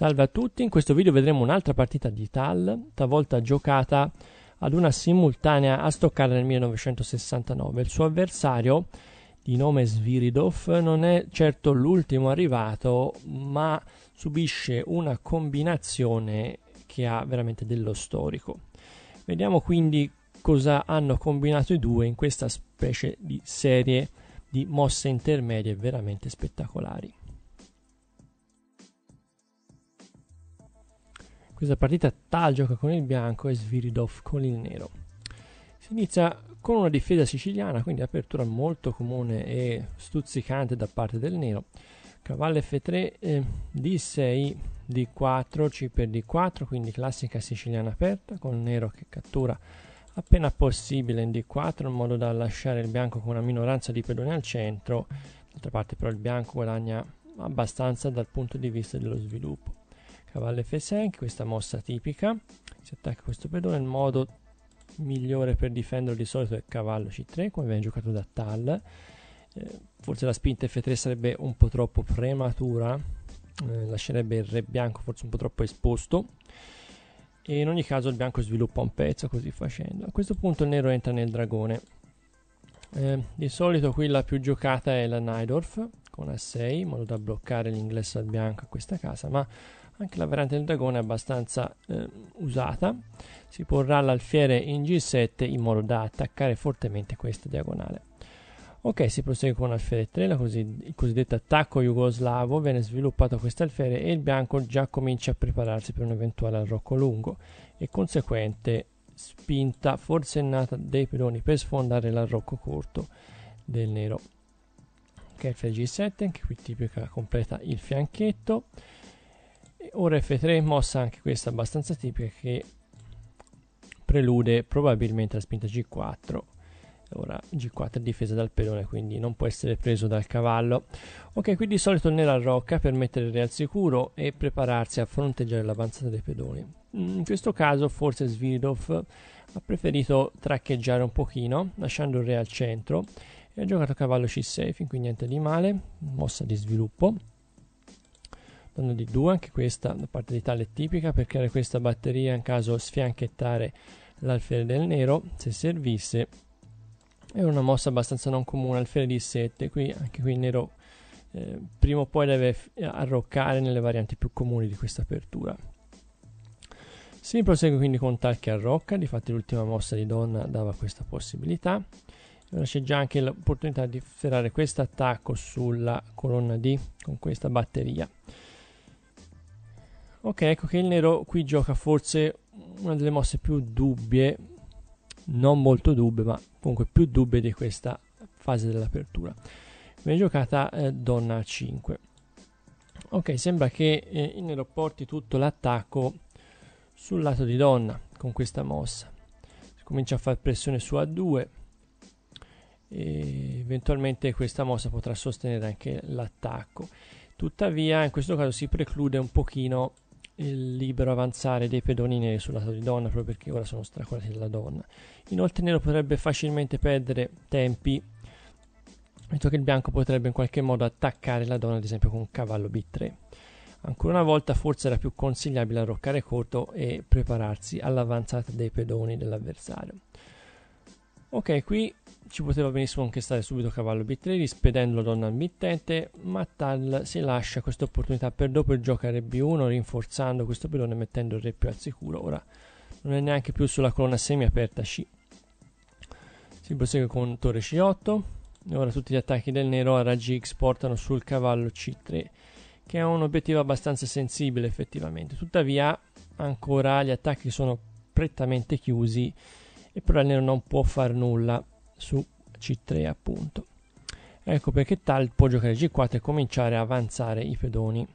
Salve a tutti, in questo video vedremo un'altra partita di Tal, talvolta giocata ad una simultanea a Stoccarda nel 1969. Il suo avversario, di nome Sviridov, non è certo l'ultimo arrivato, ma subisce una combinazione che ha veramente dello storico. Vediamo quindi cosa hanno combinato i due in questa specie di serie di mosse intermedie veramente spettacolari. Questa partita Tal gioca con il bianco e Sviridov con il nero. Si inizia con una difesa siciliana, quindi apertura molto comune e stuzzicante da parte del nero. Cavallo F3, eh, D6, D4, C per D4, quindi classica siciliana aperta con il nero che cattura appena possibile in D4 in modo da lasciare il bianco con una minoranza di pedoni al centro. D'altra parte però il bianco guadagna abbastanza dal punto di vista dello sviluppo cavallo f6 questa mossa tipica si attacca questo pedone il modo migliore per difenderlo di solito è cavallo c3 come viene giocato da Tal eh, forse la spinta f3 sarebbe un po' troppo prematura eh, lascerebbe il re bianco forse un po' troppo esposto e in ogni caso il bianco sviluppa un pezzo così facendo a questo punto il nero entra nel dragone eh, di solito qui la più giocata è la Nidorf con a6 in modo da bloccare l'ingresso al bianco a questa casa ma anche la variante del dragone è abbastanza eh, usata. Si porrà l'alfiere in G7 in modo da attaccare fortemente questa diagonale. Ok, si prosegue con l'alfiere 3, così, il cosiddetto attacco jugoslavo viene sviluppato questo alfiere e il bianco già comincia a prepararsi per un eventuale arrocco lungo e conseguente spinta forsennata dei pedoni per sfondare l'arrocco corto del nero. Ok, alfiere G7, anche qui tipica completa il fianchetto. Ora F3 mossa anche questa abbastanza tipica che prelude probabilmente la spinta G4 ora G4 è difesa dal pedone quindi non può essere preso dal cavallo ok qui di solito nera rocca per mettere il re al sicuro e prepararsi a fronteggiare l'avanzata dei pedoni mm, in questo caso forse Svidov ha preferito traccheggiare un pochino lasciando il re al centro e ha giocato cavallo C6 fin qui niente di male mossa di sviluppo danno di 2 anche questa da parte di Tale è tipica per creare questa batteria in caso sfianchettare l'alfiere del nero se servisse è una mossa abbastanza non comune alfiere di 7 qui anche qui il nero eh, prima o poi deve arroccare nelle varianti più comuni di questa apertura si prosegue quindi con tal che arrocca difatti l'ultima mossa di donna dava questa possibilità ora c'è già anche l'opportunità di ferrare questo attacco sulla colonna D con questa batteria Ok, ecco che il nero qui gioca forse una delle mosse più dubbie, non molto dubbie, ma comunque più dubbie di questa fase dell'apertura. Viene giocata eh, donna a 5. Ok, sembra che eh, il nero porti tutto l'attacco sul lato di donna con questa mossa. Si comincia a fare pressione su A2 e eventualmente questa mossa potrà sostenere anche l'attacco. Tuttavia in questo caso si preclude un pochino il libero avanzare dei pedoni neri sul lato di donna proprio perché ora sono stracolati dalla donna. Inoltre il nero potrebbe facilmente perdere tempi, visto che il bianco potrebbe in qualche modo attaccare la donna ad esempio con un cavallo B3. Ancora una volta forse era più consigliabile arroccare corto e prepararsi all'avanzata dei pedoni dell'avversario. Ok, qui ci poteva benissimo anche stare subito cavallo B3 rispedendo la donna al mittente, ma Tal si lascia questa opportunità per dopo il giocare B1 rinforzando questo pilone mettendo il re più al sicuro. Ora non è neanche più sulla colonna semi aperta C. Si prosegue con torre C8 e ora tutti gli attacchi del nero a raggi X portano sul cavallo C3 che è un obiettivo abbastanza sensibile effettivamente. Tuttavia ancora gli attacchi sono prettamente chiusi e però il nero non può fare nulla su c3 appunto ecco perché tal può giocare g4 e cominciare a avanzare i pedoni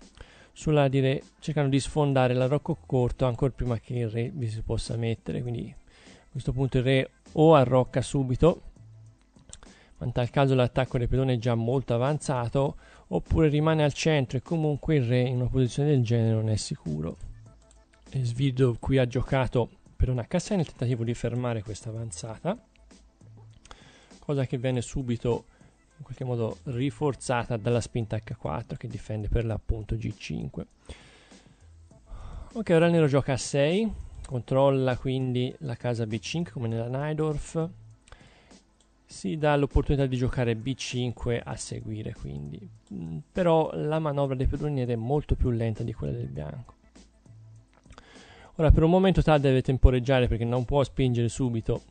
sulla dire cercando di sfondare l'arrocco corto ancora prima che il re vi si possa mettere quindi a questo punto il re o arrocca subito ma in tal caso l'attacco del pedone è già molto avanzato oppure rimane al centro e comunque il re in una posizione del genere non è sicuro e Svidov qui ha giocato per una cassa nel tentativo di fermare questa avanzata cosa che viene subito in qualche modo rinforzata dalla spinta H4 che difende per l'appunto G5. Ok, ora il nero gioca a 6, controlla quindi la casa B5 come nella Nidorf, si dà l'opportunità di giocare B5 a seguire quindi, mm, però la manovra dei pedoniere è molto più lenta di quella del bianco. Ora per un momento Tal deve temporeggiare perché non può spingere subito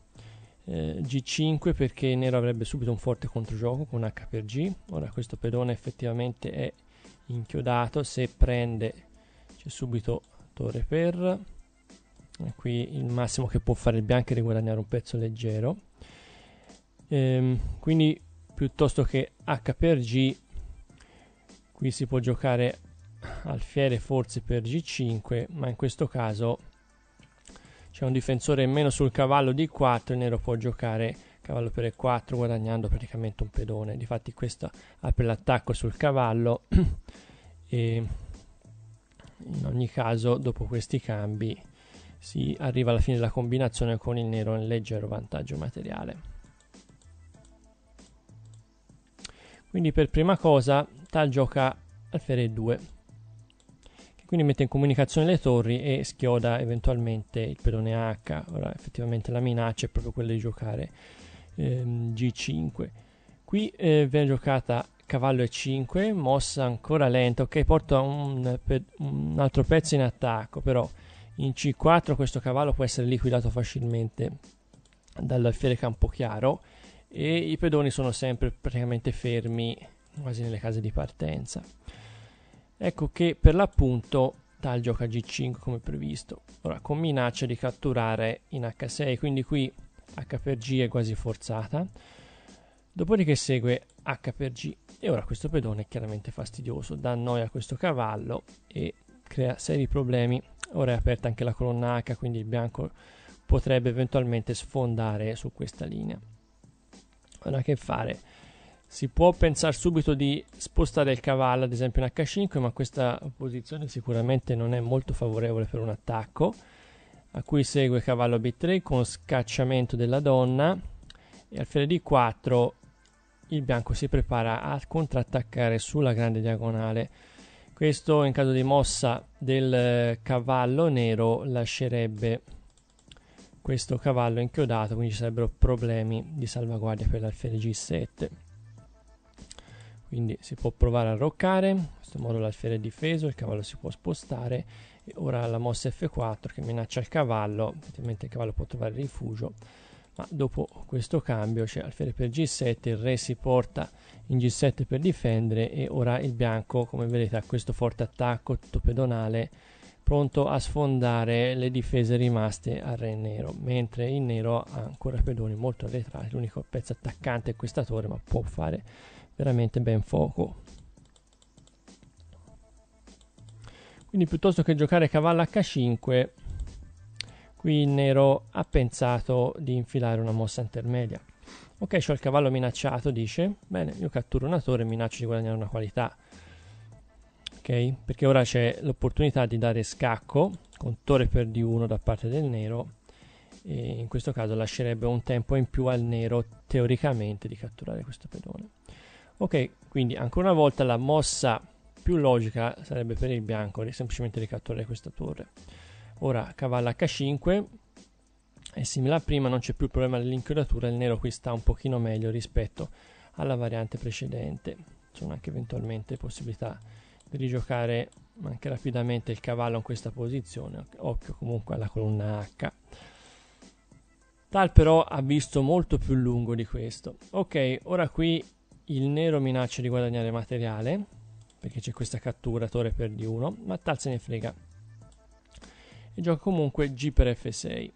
eh, G5 perché nero avrebbe subito un forte controgioco con H per G. Ora questo pedone effettivamente è inchiodato, se prende c'è subito torre per. E qui il massimo che può fare il bianco è riguadagnare un pezzo leggero. Ehm, quindi piuttosto che H per G, qui si può giocare alfiere forse per G5, ma in questo caso c'è un difensore in meno sul cavallo di 4, il nero può giocare cavallo per E4 guadagnando praticamente un pedone. Difatti questo apre l'attacco sul cavallo e in ogni caso dopo questi cambi si arriva alla fine della combinazione con il nero in leggero vantaggio materiale. Quindi per prima cosa Tal gioca alfiere 2 quindi mette in comunicazione le torri e schioda eventualmente il pedone H. Ora effettivamente la minaccia è proprio quella di giocare ehm, G5. Qui eh, viene giocata cavallo E5, mossa ancora lenta, ok porta un, un altro pezzo in attacco, però in C4 questo cavallo può essere liquidato facilmente dall'alfiere Campochiaro e i pedoni sono sempre praticamente fermi quasi nelle case di partenza. Ecco che per l'appunto tal gioca g5 come previsto. Ora con minaccia di catturare in h6, quindi qui h per g è quasi forzata. Dopodiché segue h per g e ora questo pedone è chiaramente fastidioso, dà noia a questo cavallo e crea seri problemi. Ora è aperta anche la colonna h, quindi il bianco potrebbe eventualmente sfondare su questa linea. Ora che fare? Si può pensare subito di spostare il cavallo, ad esempio in H5, ma questa posizione sicuramente non è molto favorevole per un attacco. A cui segue cavallo B3 con scacciamento della donna e alfiere D4 il bianco si prepara a contrattaccare sulla grande diagonale. Questo in caso di mossa del eh, cavallo nero lascerebbe questo cavallo inchiodato, quindi ci sarebbero problemi di salvaguardia per l'alfiere G7 quindi si può provare a roccare in questo modo l'alfiere è difeso il cavallo si può spostare e ora la mossa f4 che minaccia il cavallo ovviamente il cavallo può trovare rifugio ma dopo questo cambio c'è cioè alfiere per g7 il re si porta in g7 per difendere e ora il bianco come vedete ha questo forte attacco tutto pedonale pronto a sfondare le difese rimaste al re nero mentre il nero ha ancora pedoni molto arretrati l'unico pezzo attaccante è questa torre ma può fare veramente ben fuoco. quindi piuttosto che giocare cavallo h5 qui il nero ha pensato di infilare una mossa intermedia ok ho il cavallo minacciato dice bene io catturo una torre e minaccio di guadagnare una qualità ok perché ora c'è l'opportunità di dare scacco con torre per d1 da parte del nero e in questo caso lascerebbe un tempo in più al nero teoricamente di catturare questo pedone Ok, quindi ancora una volta la mossa più logica sarebbe per il bianco semplicemente ricatturare questa torre. Ora cavallo h5 è simile a prima, non c'è più il problema dell'inchiodatura, il nero qui sta un pochino meglio rispetto alla variante precedente. Ci sono anche eventualmente possibilità di rigiocare anche rapidamente il cavallo in questa posizione, occhio comunque alla colonna H. Tal però ha visto molto più lungo di questo. Ok, ora qui il nero minaccia di guadagnare materiale perché c'è questa cattura torre per di 1 ma tal se ne frega e gioca comunque G per F6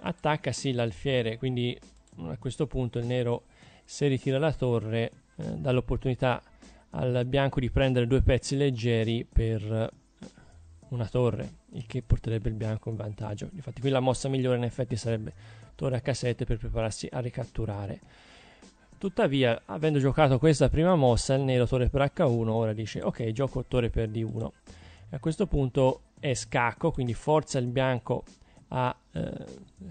attacca sì l'alfiere quindi mm, a questo punto il nero se ritira la torre eh, dà l'opportunità al bianco di prendere due pezzi leggeri per eh, una torre, il che porterebbe il bianco in vantaggio. Infatti qui la mossa migliore in effetti sarebbe torre H7 per prepararsi a ricatturare. Tuttavia, avendo giocato questa prima mossa, il nero torre per H1 ora dice ok, gioco torre per D1. A questo punto è scacco, quindi forza il bianco a eh,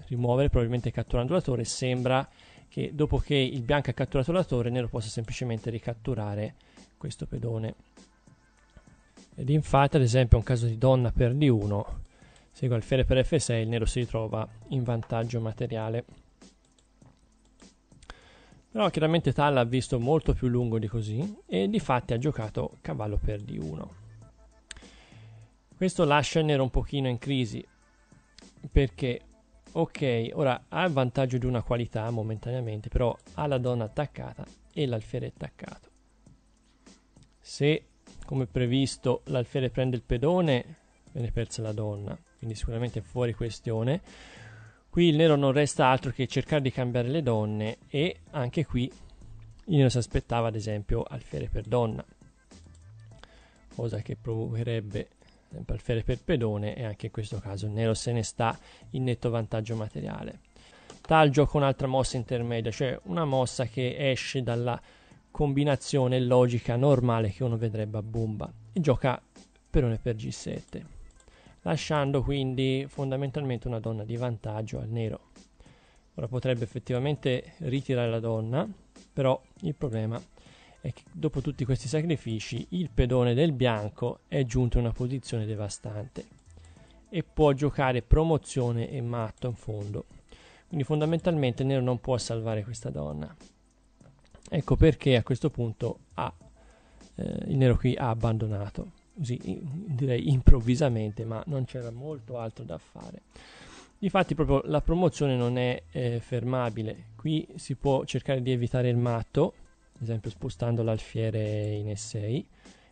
rimuovere, probabilmente catturando la torre. Sembra che dopo che il bianco ha catturato la torre, il nero possa semplicemente ricatturare questo pedone. Ed infatti, ad esempio, è un caso di donna per D1, segue alfiere per F6, il nero si ritrova in vantaggio materiale. Però chiaramente Tal ha visto molto più lungo di così e di fatti ha giocato cavallo per D1. Questo lascia il nero un pochino in crisi perché ok, ora ha il vantaggio di una qualità momentaneamente, però ha la donna attaccata e l'alfiere attaccato. Se come previsto l'alfiere prende il pedone, viene persa la donna, quindi sicuramente fuori questione Qui il nero non resta altro che cercare di cambiare le donne e anche qui il nero si aspettava ad esempio Alfiere per donna, cosa che provocherebbe sempre Alfiere per pedone e anche in questo caso il nero se ne sta in netto vantaggio materiale. Tal gioca un'altra mossa intermedia, cioè una mossa che esce dalla combinazione logica normale che uno vedrebbe a bomba e gioca pedone per G7 lasciando quindi fondamentalmente una donna di vantaggio al nero. Ora potrebbe effettivamente ritirare la donna, però il problema è che dopo tutti questi sacrifici il pedone del bianco è giunto in una posizione devastante e può giocare promozione e matto in fondo. Quindi fondamentalmente il nero non può salvare questa donna. Ecco perché a questo punto ha, eh, il nero qui ha abbandonato così direi improvvisamente, ma non c'era molto altro da fare. Difatti proprio la promozione non è eh, fermabile, qui si può cercare di evitare il matto, ad esempio spostando l'alfiere in S6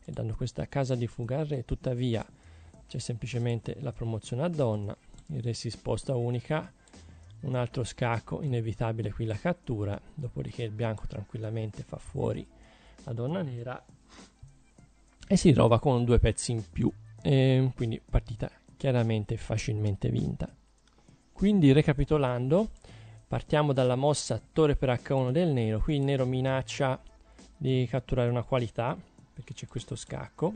e dando questa casa di Fugarre, tuttavia c'è semplicemente la promozione a donna, il re si sposta unica, un altro scacco, inevitabile qui la cattura, dopodiché il bianco tranquillamente fa fuori la donna nera e si trova con due pezzi in più, e ehm, quindi partita chiaramente facilmente vinta. Quindi recapitolando, partiamo dalla mossa torre per H1 del nero, qui il nero minaccia di catturare una qualità, perché c'è questo scacco,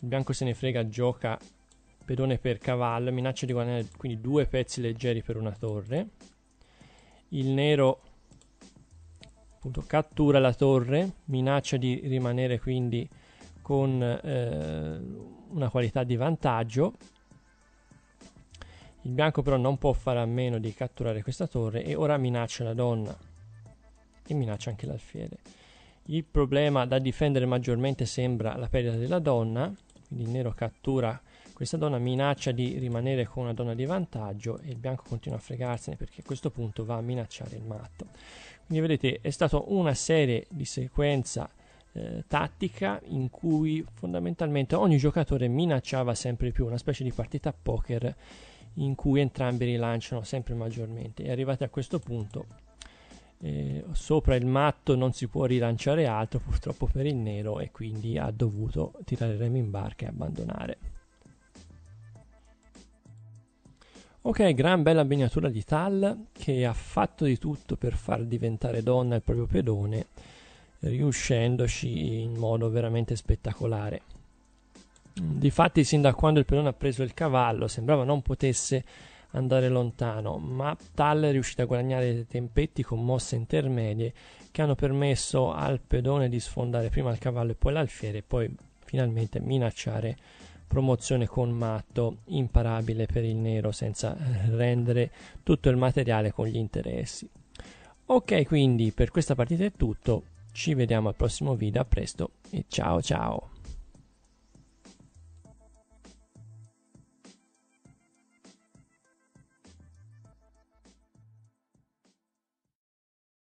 il bianco se ne frega, gioca pedone per cavallo, minaccia di guadagnare quindi due pezzi leggeri per una torre, il nero appunto cattura la torre, minaccia di rimanere quindi con eh, una qualità di vantaggio. Il bianco però non può fare a meno di catturare questa torre e ora minaccia la donna e minaccia anche l'alfiere. Il problema da difendere maggiormente sembra la perdita della donna, quindi il nero cattura questa donna minaccia di rimanere con una donna di vantaggio e il bianco continua a fregarsene perché a questo punto va a minacciare il matto. Quindi vedete è stata una serie di sequenza eh, tattica in cui fondamentalmente ogni giocatore minacciava sempre più, una specie di partita poker in cui entrambi rilanciano sempre maggiormente e arrivati a questo punto eh, sopra il matto non si può rilanciare altro purtroppo per il nero e quindi ha dovuto tirare il remo in barca e abbandonare. Ok, gran bella begnatura di Tal che ha fatto di tutto per far diventare donna il proprio pedone, riuscendoci in modo veramente spettacolare. Difatti, sin da quando il pedone ha preso il cavallo, sembrava non potesse andare lontano, ma Tal è riuscito a guadagnare dei tempetti con mosse intermedie che hanno permesso al pedone di sfondare prima il cavallo e poi l'alfiere e poi finalmente minacciare il promozione con matto imparabile per il nero senza eh, rendere tutto il materiale con gli interessi. Ok, quindi per questa partita è tutto, ci vediamo al prossimo video, a presto e ciao ciao!